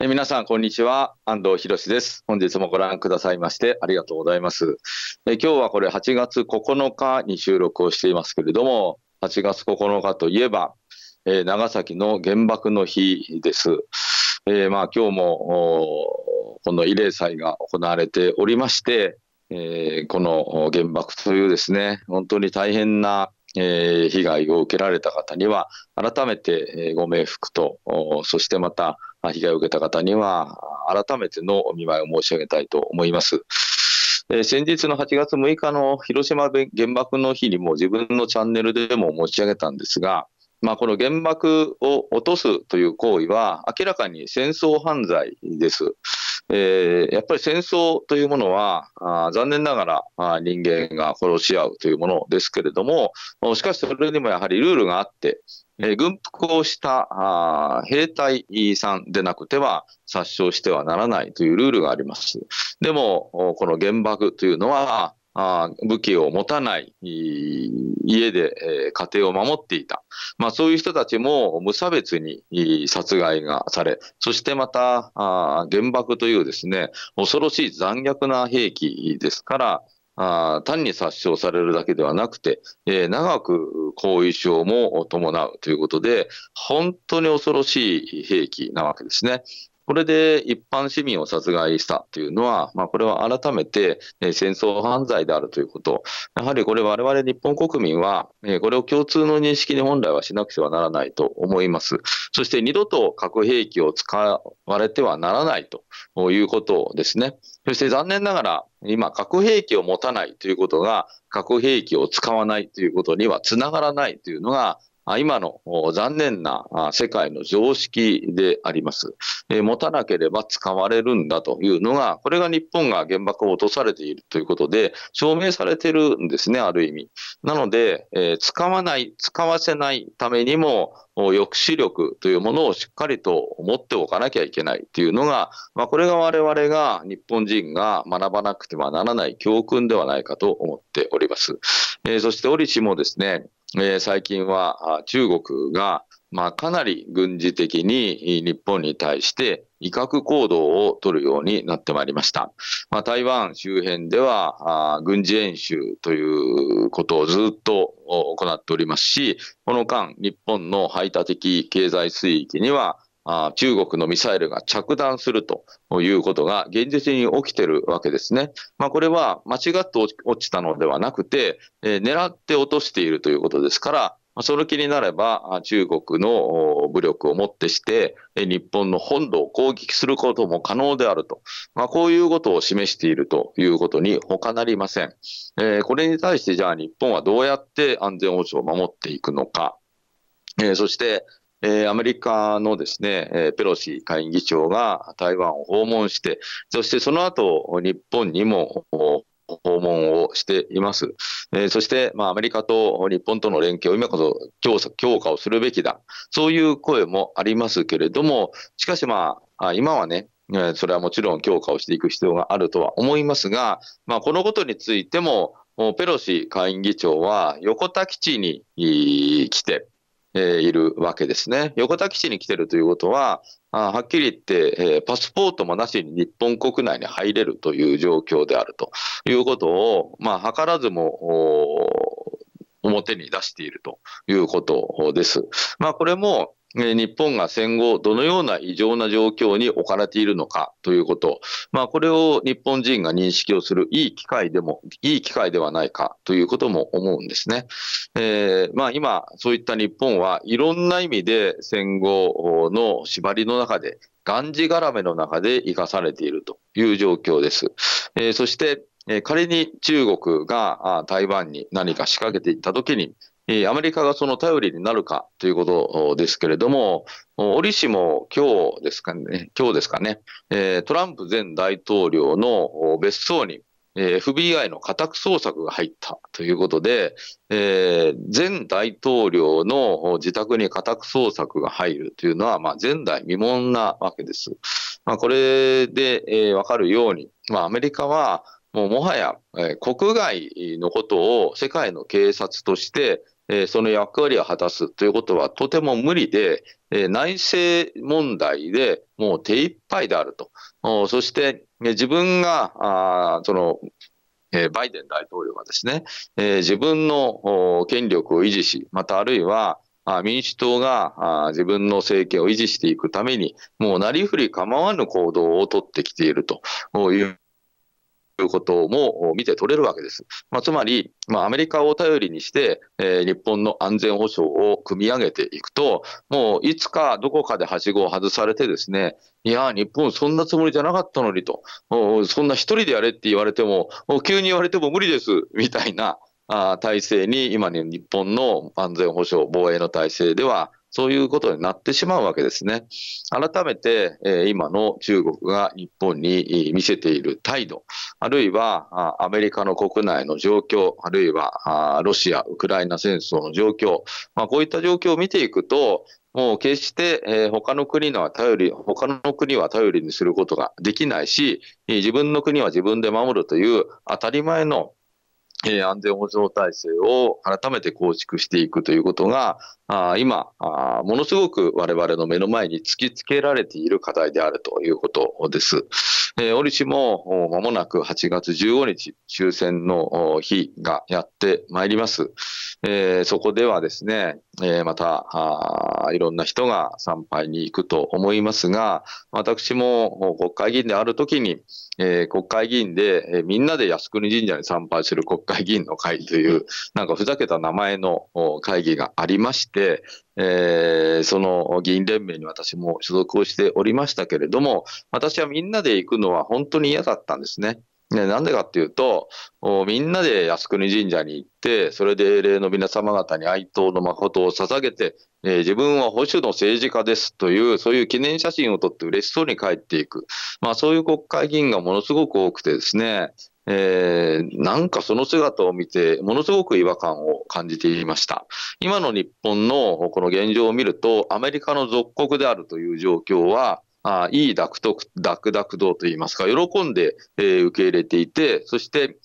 え皆さん、こんにちは。安藤博です。本日もご覧くださいましてありがとうございます。え今日はこれ8月9日に収録をしていますけれども、8月9日といえば、えー、長崎の原爆の日です。えー、まあ今日もこの慰霊祭が行われておりまして、えー、この原爆というですね、本当に大変なえー、被害を受けられた方には改めて、えー、ご冥福とそしてまた被害を受けた方には、改めてのお見舞いを申し上げたいと思います。え先日の8月6日の広島で原爆の日にも自分のチャンネルでも申し上げたんですが、まあ、この原爆を落とすという行為は明らかに戦争犯罪です。えー、やっぱり戦争というものは、あ残念ながらあ人間が殺し合うというものですけれども、しかしそれにもやはりルールがあって、えー、軍服をしたあ兵隊さんでなくては殺傷してはならないというルールがあります。でも、この原爆というのは、あ武器を持たない家で、えー、家庭を守っていた、まあ、そういう人たちも無差別に殺害がされ、そしてまたあ原爆というですね恐ろしい残虐な兵器ですから、あ単に殺傷されるだけではなくて、えー、長く後遺症も伴うということで、本当に恐ろしい兵器なわけですね。これで一般市民を殺害したというのは、まあ、これは改めて戦争犯罪であるということ、やはりこれ、我々日本国民は、これを共通の認識に本来はしなくてはならないと思います。そして二度と核兵器を使われてはならないということですね。そして残念ながら、今、核兵器を持たないということが、核兵器を使わないということにはつながらないというのが、今の残念な世界の常識であります。持たなければ使われるんだというのが、これが日本が原爆を落とされているということで、証明されてるんですね、ある意味。なので、使わない、使わせないためにも、抑止力というものをしっかりと持っておかなきゃいけないというのが、まあ、これが我々が日本人が学ばなくてはならない教訓ではないかと思っております。えー、そして折しもですね、えー、最近は中国が、まあ、かなり軍事的に日本に対して威嚇行動を取るようになってまいりました。まあ、台湾周辺ではあ軍事演習ということをずっと行っておりますし、この間、日本の排他的経済水域には中国のミサイルが着弾するということが現実に起きてるわけですね。まあ、これは間違って落ちたのではなくて、えー、狙って落としているということですから、その気になれば、中国の武力をもってして、日本の本土を攻撃することも可能であると。まあ、こういうことを示しているということに他なりません。えー、これに対して、じゃあ日本はどうやって安全保障を守っていくのか。えー、そして、えー、アメリカのですね、えー、ペロシ下院議長が台湾を訪問して、そしてその後、日本にも訪問をしています。えー、そして、まあ、アメリカと日本との連携を今こそ強強化をするべきだ。そういう声もありますけれども、しかしまあ、今はね、それはもちろん強化をしていく必要があるとは思いますが、まあ、このことについても、ペロシ下院議長は横田基地に来て、えいるわけですね。横田基地に来てるということは、あはっきり言って、えパスポートもなしに日本国内に入れるという状況であるということを、まあ、図らずも、表に出しているということです。まあ、これも、日本が戦後どのような異常な状況に置かれているのかということ、まあ、これを日本人が認識をするいい機会でも、いい機会ではないかということも思うんですね。えー、まあ、今、そういった日本はいろんな意味で戦後の縛りの中で、がんじがらめの中で生かされているという状況です。えー、そして、仮に中国が台湾に何か仕掛けていったときに、アメリカがその頼りになるかということですけれども、折しも今日ですかね、今日ですかね、トランプ前大統領の別荘に FBI の家宅捜索が入ったということで、え前大統領の自宅に家宅捜索が入るというのは、まあ、前代未聞なわけです。まあ、これで、えわかるように、まあ、アメリカはもうもはや、えー、国外のことを世界の警察として、えその役割を果たすということはとても無理で、え内政問題でもう手一杯であると、そして、え自分があその、えバイデン大統領がですね、え自分の権力を維持し、またあるいは民主党が自分の政権を維持していくために、もうなりふり構わぬ行動を取ってきているといういうことも見て取れるわけです。まあ、つまり、まあ、アメリカを頼りにして、えー、日本の安全保障を組み上げていくと、もういつかどこかではしごを外されてですね、いや、日本そんなつもりじゃなかったのにと、そんな一人でやれって言われても、急に言われても無理です、みたいな。体制に今の日本の安全保障、防衛の体制ではそういうことになってしまうわけですね。改めて、え今の中国が日本に見せている態度、あるいはアメリカの国内の状況、あるいはロシア、ウクライナ戦争の状況、まあ、こういった状況を見ていくと、もう決して、え他の国は頼り、他の国は頼りにすることができないし、自分の国は自分で守るという当たり前のえ安全保障体制を改めて構築していくということが、あ今あ、ものすごく我々の目の前に突きつけられている課題であるということです。えー、折しも間もなく8月15日、終戦の日がやってまいります。えー、そこではですね、えー、またいろんな人が参拝に行くと思いますが、私も国会議員であるときに、えー、国会議員で、えー、みんなで靖国神社に参拝する国会議員の会という、なんかふざけた名前の会議がありまして、えー、その議員連盟に私も所属をしておりましたけれども、私はみんなで行くのは本当に嫌だったんですね。ね、なんでかっていうと、みんなで靖国神社に行って、それで英霊の皆様方に哀悼の誠を捧げて、えー、自分は保守の政治家ですという、そういう記念写真を撮って嬉しそうに帰っていく、まあ、そういう国会議員がものすごく多くてですね、えー、なんかその姿を見て、ものすごく違和感を感じていました。今の日本のこの現状を見ると、アメリカの属国であるという状況は、あいいダクダクダク道といいますか、喜んで、えー、受け入れていて、そして、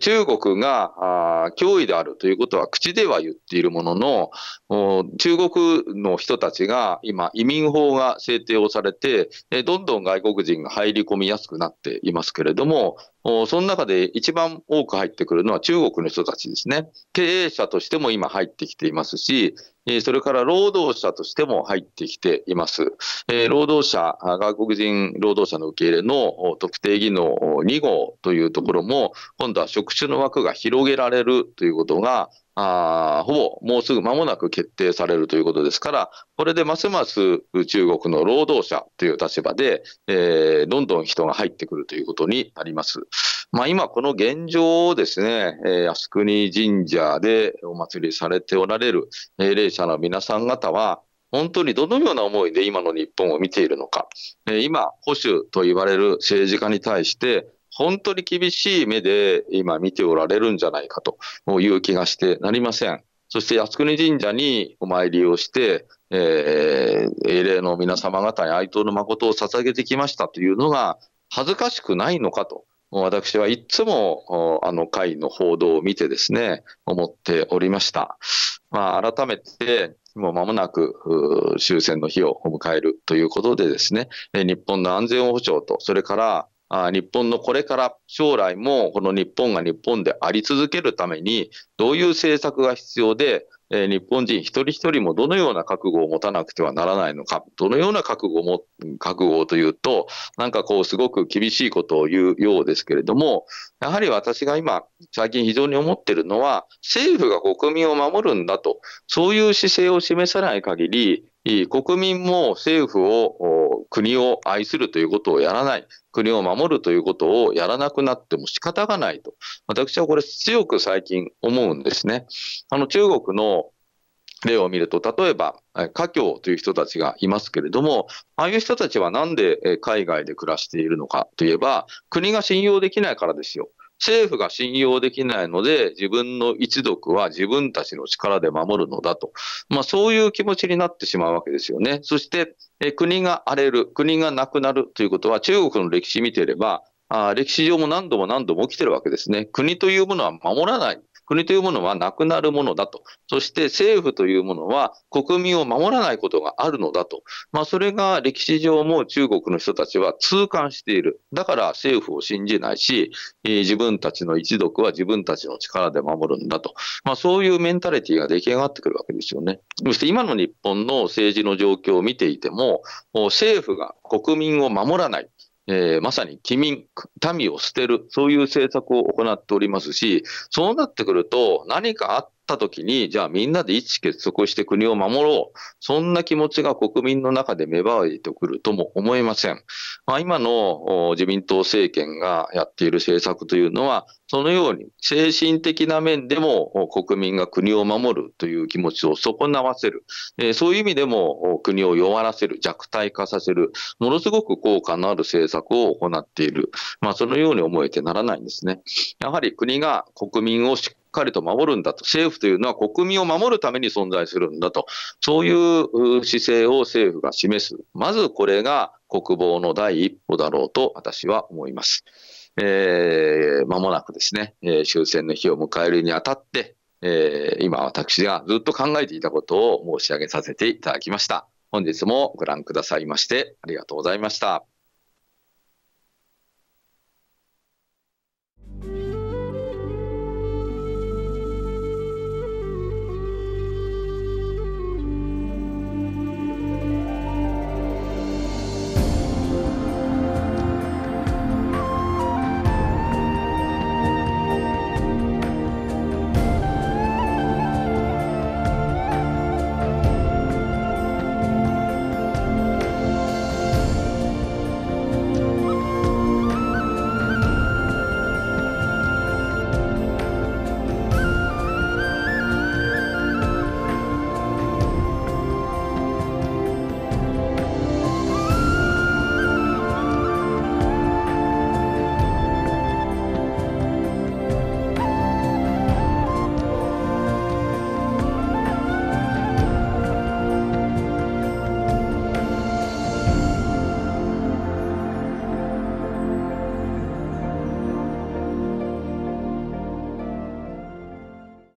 中国が脅威であるということは口では言っているものの、中国の人たちが今、移民法が制定をされて、どんどん外国人が入り込みやすくなっていますけれども、その中で一番多く入ってくるのは中国の人たちですね。経営者としても今入ってきていますし、それから労働者としても入ってきています。労働者、外国人労働者の受け入れの特定技能2号というところも、今度は職種の枠が広げられるということがあほぼもうすぐ間もなく決定されるということですから、これでますます中国の労働者という立場で、えー、どんどん人が入ってくるということになります。まあ、今、この現状をですね、えー、靖国神社でお祭りされておられる霊霊者の皆さん方は、本当にどのような思いで今の日本を見ているのか、今、保守と言われる政治家に対して、本当に厳しい目で今見ておられるんじゃないかという気がしてなりません。そして靖国神社にお参りをして、えー、英霊の皆様方に哀悼の誠を捧げてきましたというのが恥ずかしくないのかと。私はいつもあの会の報道を見てですね、思っておりました。まあ、改めて、もう間もなく終戦の日を迎えるということでですね、日本の安全保障と、それからあ日本のこれから将来もこの日本が日本であり続けるためにどういう政策が必要で、えー、日本人一人一人もどのような覚悟を持たなくてはならないのかどのような覚悟も覚悟というとなんかこうすごく厳しいことを言うようですけれどもやはり私が今最近非常に思ってるのは政府が国民を守るんだとそういう姿勢を示さない限り国民も政府を、国を愛するということをやらない、国を守るということをやらなくなっても仕方がないと、私はこれ強く最近思うんですね。あの中国の例を見ると、例えば、華僑という人たちがいますけれども、ああいう人たちはなんで海外で暮らしているのかといえば、国が信用できないからですよ。政府が信用できないので、自分の一族は自分たちの力で守るのだと、まあ、そういう気持ちになってしまうわけですよね。そして、え国が荒れる、国がなくなるということは、中国の歴史見ていれば、あ歴史上も何度も何度も起きてるわけですね。国というものは守らない国というものはなくなるものだと、そして政府というものは国民を守らないことがあるのだと、まあ、それが歴史上も中国の人たちは痛感している、だから政府を信じないし、えー、自分たちの一族は自分たちの力で守るんだと、まあ、そういうメンタリティが出来上がってくるわけですよね。そして今の日本の政治の状況を見ていても、政府が国民を守らない。えー、まさに機民、民を捨てる、そういう政策を行っておりますし、そうなってくると、何かあっった時に、じゃあみんなで一致結束して国を守ろう。そんな気持ちが国民の中で芽生えてくるとも思えません。まあ、今の自民党政権がやっている政策というのは、そのように精神的な面でも国民が国を守るという気持ちを損なわせる。えそういう意味でも国を弱らせる、弱体化させる、ものすごく効果のある政策を行っている。まあ、そのように思えてならないんですね。やはり国が国民をしっかりと守るんだと、政府というのは国民を守るために存在するんだと、そういう姿勢を政府が示す、まずこれが国防の第一歩だろうと私は思います。えー、間もなくですね、えー、終戦の日を迎えるにあたって、えー、今私がずっと考えていたことを申し上げさせていただきました。本日もご覧くださいましてありがとうございました。